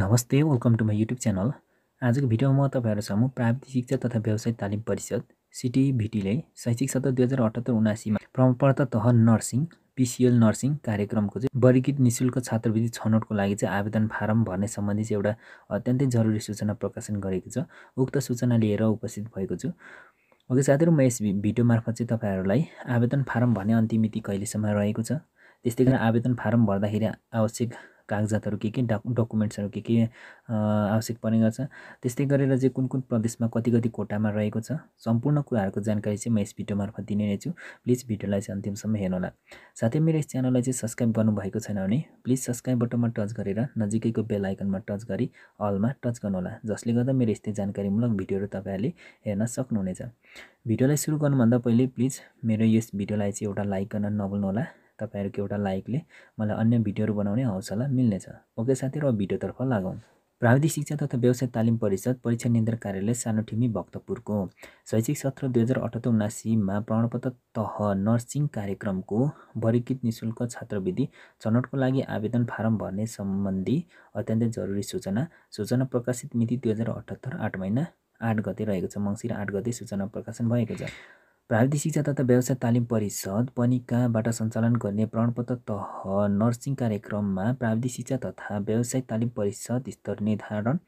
नमस्ते welcome to my YouTube channel आजको भिडियोमा म तपाईँहरूसम्म प्राविधिक शिक्षा तथा व्यवसाय तालिम परिषद सिटिभिटीले शैक्षिक सत्र दुई हजार अठहत्तर उनासीमा प्रमाणपत्र तह नर्सिङ पिसिएल नर्सिङ कार्यक्रमको चाहिँ वर्गीकृत निशुल्क छात्रवृत्ति छनौटको लागि चाहिँ आवेदन फारम भर्ने सम्बन्धी चाहिँ एउटा अत्यन्तै जरुरी सूचना प्रकाशन गरेको छ उक्त सूचना लिएर उपस्थित भएको छु ओके साथीहरू म यस भिडियो मार्फत चाहिँ तपाईँहरूलाई आवेदन फारम भर्ने अन्तिम मिति कहिलेसम्म रहेको छ त्यस्तै गरेर आवेदन फारम भर्दाखेरि आवश्यक कागजातहरू के के डकु डकुमेन्ट्सहरू के के आवश्यक पर्ने गर्छ त्यस्तै गरेर चाहिँ कुन कुन प्रदेशमा कति कति कोटामा रहेको छ सम्पूर्ण कुराहरूको जानकारी चाहिँ म यस भिडियो मार्फत दिने नै छु प्लिज भिडियोलाई चाहिँ अन्तिमसम्म हेर्नुहोला साथै मेरो यस च्यानललाई चाहिँ सब्सक्राइब गर्नुभएको छैन भने प्लिज सब्सक्राइब बटनमा टच गरेर नजिकैको बेल आइकनमा टच गरी अलमा टच गर्नुहोला जसले गर्दा मेरो यस्तै जानकारीमूलक भिडियोहरू तपाईँहरूले हेर्न सक्नुहुनेछ भिडियोलाई सुरु गर्नुभन्दा पहिले प्लिज मेरो यस भिडियोलाई चाहिँ एउटा लाइक गर्न नभुल्नुहोला तपाईँहरूको एउटा लाइकले मलाई अन्य भिडियोहरू बनाउने हौसला मिल्नेछ ओके साथीहरू र भिडियोतर्फ लागौँ प्राविधिक शिक्षा तथा व्यवसाय तालिम परिषद परीक्षा नियन्त्रण कार्यालय सानोठिमी भक्तपुरको शैक्षिक सत्र दुई हजार अठहत्तर उनासीमा प्रमाणपत्र तह नर्सिङ कार्यक्रमको वर्गीकृत निशुल्क छात्रवृत्ति छनौटको लागि आवेदन फारम भर्ने सम्बन्धी अत्यन्तै जरुरी सूचना सूचना प्रकाशित मिति दुई हजार अठहत्तर आठ महिना आठ गते रहेको छ मङ्सिर आठ गते सूचना प्रकाशन भएको छ प्राविधिक शिक्षा तथा व्यवसाय तालिम परिषद पनि कहाँबाट सञ्चालन गर्ने प्रमाणपत्र तह नर्सिङ कार्यक्रममा प्राविधिक शिक्षा तथा व्यवसाय तालिम परिषद स्तर निर्धारण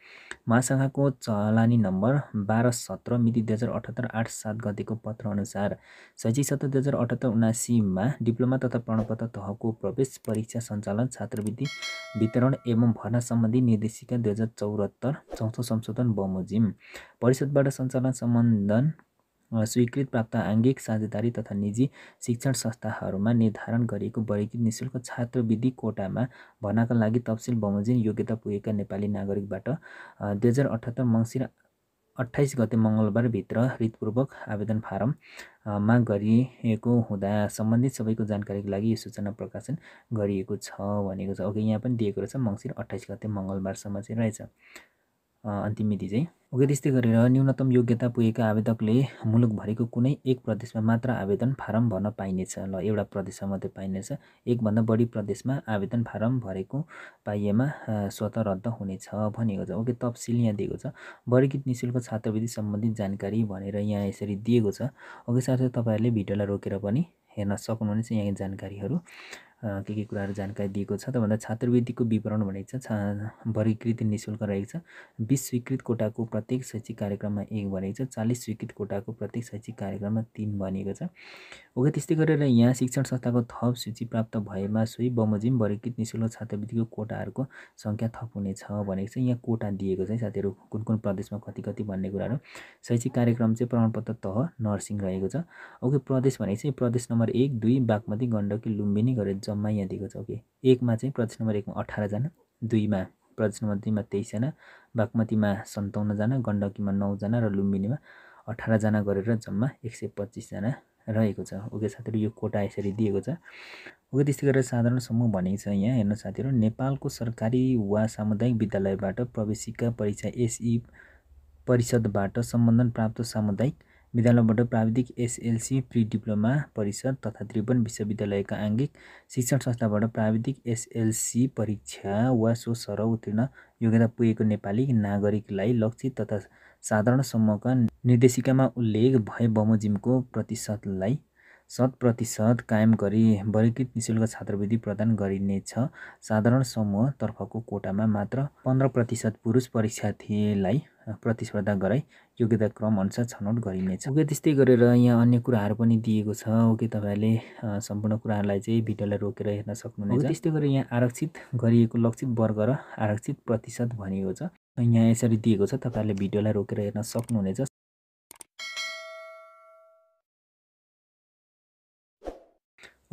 महासङ्घको चलानी नम्बर बाह्र सत्र मिति दुई हजार अठहत्तर आठ सात गतिको पत्रअनुसार शैक्षिक सत्र दुई हजार अठहत्तर उनासीमा डिप्लोमा तथा प्रमाणपत्र तहको प्रवेश परीक्षा सञ्चालन छात्रवृत्ति वितरण एवं भर्ना सम्बन्धी निर्देशिका दुई हजार चौहत्तर चौथो संशोधन बमोजिम परिषदबाट सञ्चालन सम्बन्धन स्वीकृत प्राप्त आङ्गिक साझेदारी तथा निजी शिक्षण संस्थाहरूमा निर्धारण गरिएको नि निशुल्क छात्रवृत्ति कोटामा भर्नाका लागि तपसिल बमोजिम योग्यता पुगेका नेपाली नागरिकबाट दुई हजार अठहत्तर मङ्सिर अठाइस गते मङ्गलबारभित्र हृतपूर्वक आवेदन फारम माग गरिएको हुँदा सम्बन्धित सबैको जानकारीको लागि यो सूचना प्रकाशन गरिएको छ भनेको छ ओके यहाँ पनि दिएको रहेछ मङ्सिर अट्ठाइस गते मङ्गलबारसम्म चाहिँ रहेछ अन्तिम मिति चाहिँ ओके त्यस्तै गरेर न्यूनतम योग्यता पुगेका आवेदकले मुलुकभरिको कुनै एक प्रदेशमा मात्र आवेदन फारम भर्न पाइनेछ ल एउटा प्रदेशमा मात्रै पाइनेछ एकभन्दा बढी प्रदेशमा आवेदन फारम भरेको पाइएमा स्वत रद्द हुनेछ भनेको छ ओके तपसिल यहाँ दिएको छ वर्गीत निशुल्क छात्रवृत्ति सम्बन्धित जानकारी भनेर यहाँ यसरी दिएको छ ओके साथसाथै तपाईँहरूले भिडियोलाई रोकेर पनि हेर्न सक्नुहुनेछ यहाँ जानकारीहरू के के कुराहरू जानकारी दिएको छ त भन्दा छात्रवृत्तिको विवरण भनेको छ वर्गीकृत निशुल्क रहेको छ बिस स्वीकृत कोटाको प्रत्येक शैक्षिक कार्यक्रममा एक भनेको छ चालिस स्वीकृत कोटाको प्रत्येक शैक्षिक कार्यक्रममा तिन भनेको छ ओके त्यस्तै गरेर यहाँ शिक्षण संस्थाको थप सूची प्राप्त भएमा सोही बमोजिम वर्गीकृत निशुल्क छात्रवृत्तिको कोटाहरूको सङ्ख्या थप हुनेछ भनेको छ यहाँ कोटा दिएको छ साथीहरू कुन कुन प्रदेशमा कति कति भन्ने कुराहरू शैक्षिक कार्यक्रम चाहिँ प्रमाणपत्र तह नर्सिङ रहेको छ ओके प्रदेश भनेको चाहिँ प्रदेश नम्बर एक दुई बागमती गण्डकी लुम्बिनी गरेर जम्मा यहाँ दिएको छ ओके एकमा चाहिँ प्रदेश नम्बर एकमा अठारजना दुईमा प्रदेश नम्बर दुईमा तेइसजना बागमतीमा सन्ताउन्नजना गण्डकीमा नौजना र लुम्बिनीमा अठारजना गरेर जम्मा एक सय पच्चिसजना रहेको छ ओके साथीहरू यो कोटा यसरी दिएको छ ओके त्यस्तै गरेर साधारण समूह भनेको छ यहाँ हेर्नु साथीहरू नेपालको सरकारी वा सामुदायिक विद्यालयबाट प्रवेशिका परीक्षा एसई परिषदबाट सम्बन्धन प्राप्त सामुदायिक विद्यालयबाट प्राविधिक एसएलसी प्री डिप्लोमा परिषद तथा त्रिभुवन विश्वविद्यालयका आङ्गिक शिक्षण संस्थाबाट प्राविधिक एसएलसी परीक्षा वा सो सरह उत्तीर्ण योग्यता पुगेको नेपाली नागरिकलाई लक्षित तथा साधारण समूहका निर्देशिकामा उल्लेख भए बमोजिमको प्रतिशतलाई शत प्रतिशत कायम गरी वर्गीकृत निशुल्क छात्रवृत्ति प्रदान गरिनेछ साधारण समूहतर्फको कोटामा मात्र पन्ध्र प्रतिशत पुरुष परीक्षार्थीलाई प्रतिस्पर्धा गराई योग्यता क्रम अनुसार छनौट गरिनेछ ओके त्यस्तै गरेर यहाँ अन्य कुराहरू पनि दिएको छ ओके तपाईँहरूले सम्पूर्ण कुराहरूलाई चाहिँ भिडियोलाई रोकेर हेर्न सक्नुहुनेछ त्यस्तै गरेर यहाँ आरक्षित गरिएको लक्षित वर्ग र आरक्षित प्रतिशत भनिएको छ यहाँ यसरी दिएको छ तपाईँहरूले भिडियोलाई रोकेर हेर्न सक्नुहुनेछ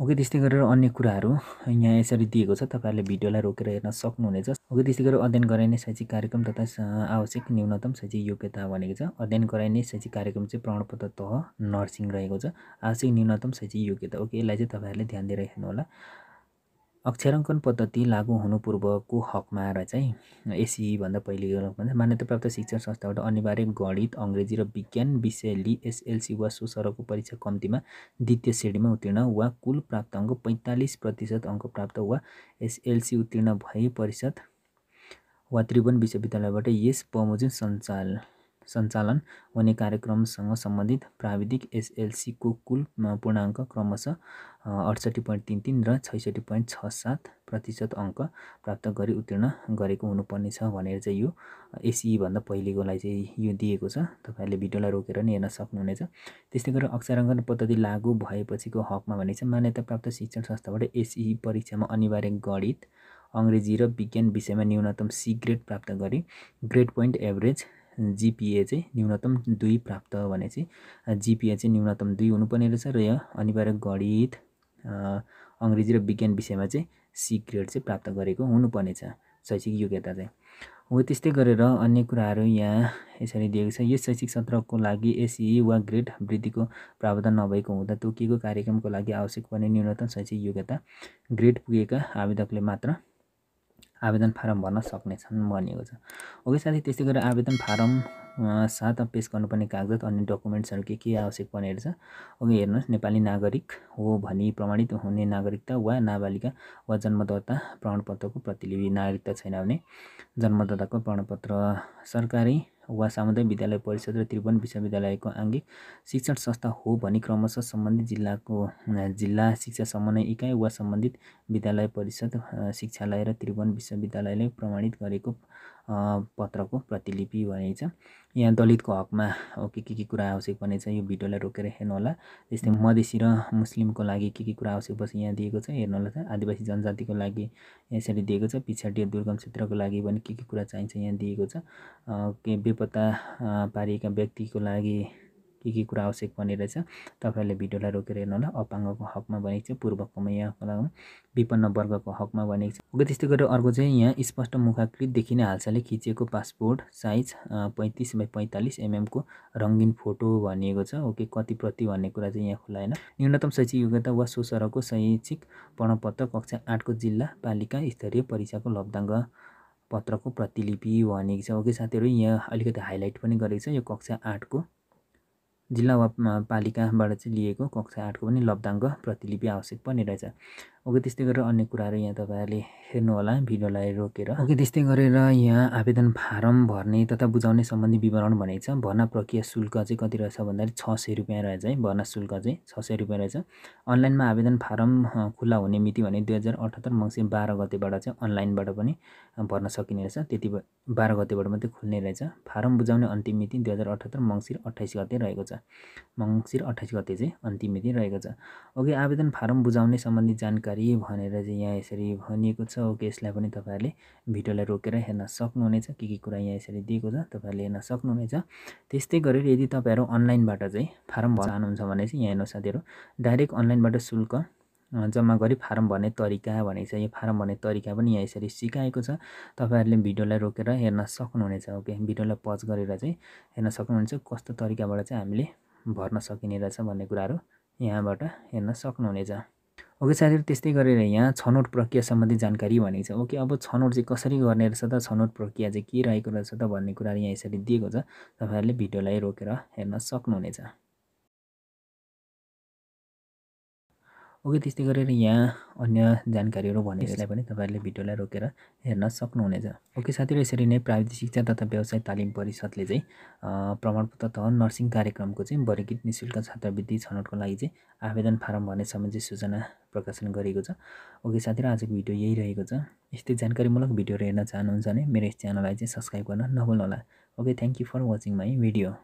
ओके त्यस्तै गरेर अन्य कुराहरू यहाँ यसरी दिएको छ तपाईँहरूले भिडियोलाई रोकेर हेर्न सक्नुहुनेछ ओके त्यस्तै गरेर अध्ययन गराइने शैक्षिक कार्यक्रम तथा आवश्यक न्यूनतम शैक्षिक योग्यता भनेको छ अध्ययन गराइने शैक्षिक कार्यक्रम चाहिँ प्रमाणपत्र तह नर्सिङ रहेको छ आवश्यक न्यूनतम शैक्षिक योग्यता ओके यसलाई चाहिँ तपाईँहरूले ध्यान दिएर हेर्नुहोला अक्षराङ्कन पद्धति लागू हुनु पूर्वको हकमा र चाहिँ भन्दा पहिले भन्दा प्राप्त शिक्षण संस्थाबाट अनिवार्य गणित अङ्ग्रेजी र विज्ञान विषय लिई एसएलसी वा सो परीक्षा कम्तीमा द्वितीय श्रेणीमा उत्तीर्ण वा कुल प्राप्त अङ्क पैँतालिस प्रतिशत अङ्क प्राप्त वा एसएलसी उत्तीर्ण भए परिषद वा त्रिभुवन विश्वविद्यालयबाट यस बमोजिम सञ्चालन सञ्चालन हुने कार्यक्रमसँग सम्बन्धित प्राविधिक एसएलसीको कुल पूर्णाङ्क क्रमशः अडसट्ठी पोइन्ट तिन तिन र छैसठी पोइन्ट छ सात प्रतिशत अङ्क प्राप्त गरी उत्तीर्ण गरेको हुनुपर्नेछ भनेर चाहिँ यो भन्दा पहिलेकोलाई चाहिँ यो दिएको छ तपाईँहरूले भिडियोलाई रोकेर नि हेर्न सक्नुहुनेछ त्यस्तै गरेर अक्षराङ्कन पद्धति लागू भएपछिको हकमा भने चाहिँ मान्यता प्राप्त शिक्षण संस्थाबाट एसई परीक्षामा अनिवार्य गणित अङ्ग्रेजी र विज्ञान विषयमा न्यूनतम सी ग्रेड प्राप्त गरी ग्रेड पोइन्ट एभरेज जिपिए चाहिँ न्यूनतम दुई प्राप्त भने चाहिँ जिपिए चाहिँ न्यूनतम दुई हुनुपर्ने रहेछ र यो अनिवार्य गणित अङ्ग्रेजी र विज्ञान विषयमा चाहिँ सी ग्रेड चाहिँ प्राप्त गरेको हुनुपर्नेछ शैक्षिक योग्यता चाहिँ हो त्यस्तै गरेर अन्य कुराहरू यहाँ यसरी दिएको छ यस शैक्षिक सत्रको लागि एसई वा ग्रेड वृद्धिको प्रावधान नभएको हुँदा तोकिएको कार्यक्रमको लागि आवश्यक पर्ने न्यूनतम शैक्षिक योग्यता ग्रेड पुगेका आवेदकले मात्र आवेदन फारम भर्न सक्नेछन् भनिएको छ ओके साथी त्यस्तै गरेर आवेदन फारम साथ पेस गर्नुपर्ने कागजात अन्य डकुमेन्ट्सहरू के के आवश्यक पर्ने रहेछ ओके हेर्नुहोस् नेपाली नागरिक हो भनी प्रमाणित हुने नागरिकता वा नाबालिका वा जन्मदाता प्रमाणपत्रको प्रतिलिपि नागरिकता छैन भने जन्मदाताको प्रमाणपत्र सरकारी वा सामुदायिक विद्यालय परिषद र त्रिभुवन विश्वविद्यालयको आङ्गिक शिक्षण संस्था हो भनी क्रमशः सम्बन्धित जिल्लाको जिल्ला शिक्षा समन्वय इकाइ वा सम्बन्धित विद्यालय परिषद शिक्षालय र त्रिभुवन विश्वविद्यालयले प्रमाणित गरेको पत्रको प्रतिलिपि भनिन्छ यहाँ दलितको हकमा के के के कुरा आवश्यक भने चाहिँ यो भिडियोलाई रोकेर हेर्नु होला त्यस्तै मधेसी र मुस्लिमको लागि के के कुरा आवश्यक पर्छ यहाँ दिएको छ हेर्नुहोला त आदिवासी जनजातिको लागि यसरी दिएको छ पिछाडि दुर्गम क्षेत्रको लागि पनि के के कुरा चाहिन्छ यहाँ दिएको छ के बेपत्ता पारिएका व्यक्तिको लागि के के कुरा आवश्यक पर्ने रहेछ तपाईँहरूले भिडियोलाई रोकेर हेर्नु होला अपाङ्गको हकमा भनेको छ यहाँ विपन्न वर्गको हकमा भनेको छ ओके त्यस्तै गरेर अर्को चाहिँ यहाँ स्पष्ट मुखाकृत नै हालसाले खिचिएको पासपोर्ट साइज पैँतिस बाई पैँतालिस एमएमको रङ्गिन फोटो भनिएको छ ओके कति प्रति भन्ने कुरा चाहिँ यहाँ खुला न्यूनतम शैक्षिक योग्यता वा सोसरको शैक्षिक प्रणपत्र कक्षा आठको जिल्ला पालिका स्तरीय परीक्षाको लब्दाङ्ग पत्रको प्रतिलिपि भनेको छ ओके साथीहरू यहाँ अलिकति हाइलाइट पनि गरेको छ यो कक्षा आठको जिल्ला वा पालिकाबाट चाहिँ लिएको कक्षा आठको पनि लब्धाङ्क प्रतिलिपि आवश्यक पर्ने रहेछ ओके त्यस्तै गरेर अन्य कुराहरू यहाँ तपाईँहरूले होला भिडियोलाई रोकेर ओके त्यस्तै गरेर यहाँ आवेदन फारम भर्ने तथा बुझाउने सम्बन्धी विवरण भनेको छ भर्ना प्रक्रिया शुल्क चाहिँ कति रहेछ भन्दाखेरि छ सय रुपियाँ रहेछ है भर्ना शुल्क चाहिँ छ सय रुपियाँ रहेछ अनलाइनमा आवेदन फारम खुल्ला हुने मिति भने दुई हजार अठहत्तर मङ्सिर बाह्र गतेबाट चाहिँ अनलाइनबाट पनि भर्न सकिने रहेछ त्यति बाह्र गतेबाट मात्रै खुल्ने रहेछ फारम बुझाउने अन्तिम मिति दुई हजार अठहत्तर मङ्सिर अठाइस गते रहेको छ मङ्सिर अठाइस गते चाहिँ अन्तिम मिति रहेको छ ओके आवेदन फारम बुझाउने सम्बन्धी जानकारी भनेर चाहिँ यहाँ यसरी भनिएको छ ओके यसलाई पनि तपाईँहरूले भिडियोलाई रोकेर हेर्न सक्नुहुनेछ के के कुरा यहाँ यसरी दिएको छ तपाईँहरूले हेर्न सक्नुहुनेछ त्यस्तै गरेर यदि तपाईँहरू अनलाइनबाट चाहिँ फारम भर्न चाहनुहुन्छ भने चाहिँ यहाँ हेर्नुहोस् साथीहरू डाइरेक्ट अनलाइनबाट शुल्क जम्मा गरी फारम भर्ने तरिका भनेको छ यो फारम भर्ने तरिका पनि यहाँ यसरी सिकाएको छ तपाईँहरूले भिडियोलाई रोकेर हेर्न सक्नुहुनेछ ओके भिडियोलाई पज गरेर चाहिँ हेर्न सक्नुहुनेछ कस्तो तरिकाबाट चाहिँ हामीले भर्न सकिने रहेछ भन्ने कुराहरू यहाँबाट हेर्न सक्नुहुनेछ ओके साथीहरू त्यस्तै गरेर यहाँ छनौट प्रक्रिया सम्बन्धी जानकारी भनेको छ ओके अब छनौट चाहिँ कसरी गर्ने रहेछ त छनौट प्रक्रिया चाहिँ के रहेको रहेछ त भन्ने कुराहरू यहाँ यसरी दिएको छ तपाईँहरूले भिडियोलाई रोकेर हेर्न सक्नुहुनेछ ओके त्यस्तै गरेर यहाँ अन्य जानकारीहरू भने यसलाई पनि तपाईँहरूले भिडियोलाई रोकेर हेर्न सक्नुहुनेछ ओके साथीहरू यसरी नै प्राविधिक शिक्षा तथा व्यवसाय तालिम परिषदले चाहिँ प्रमाणपत्र तह नर्सिङ कार्यक्रमको चाहिँ वर्गीत निशुल्क छात्रवृत्ति छनौटको लागि चाहिँ आवेदन फारम भर्ने सम्बन्धी सूचना प्रकाशन गरेको छ ओके साथीहरू आजको भिडियो यही रहेको छ यस्तै जानकारीमूलक भिडियोहरू हेर्न चाहनुहुन्छ भने मेरो यस च्यानललाई चाहिँ सब्सक्राइब गर्न होला okay thank you for watching my video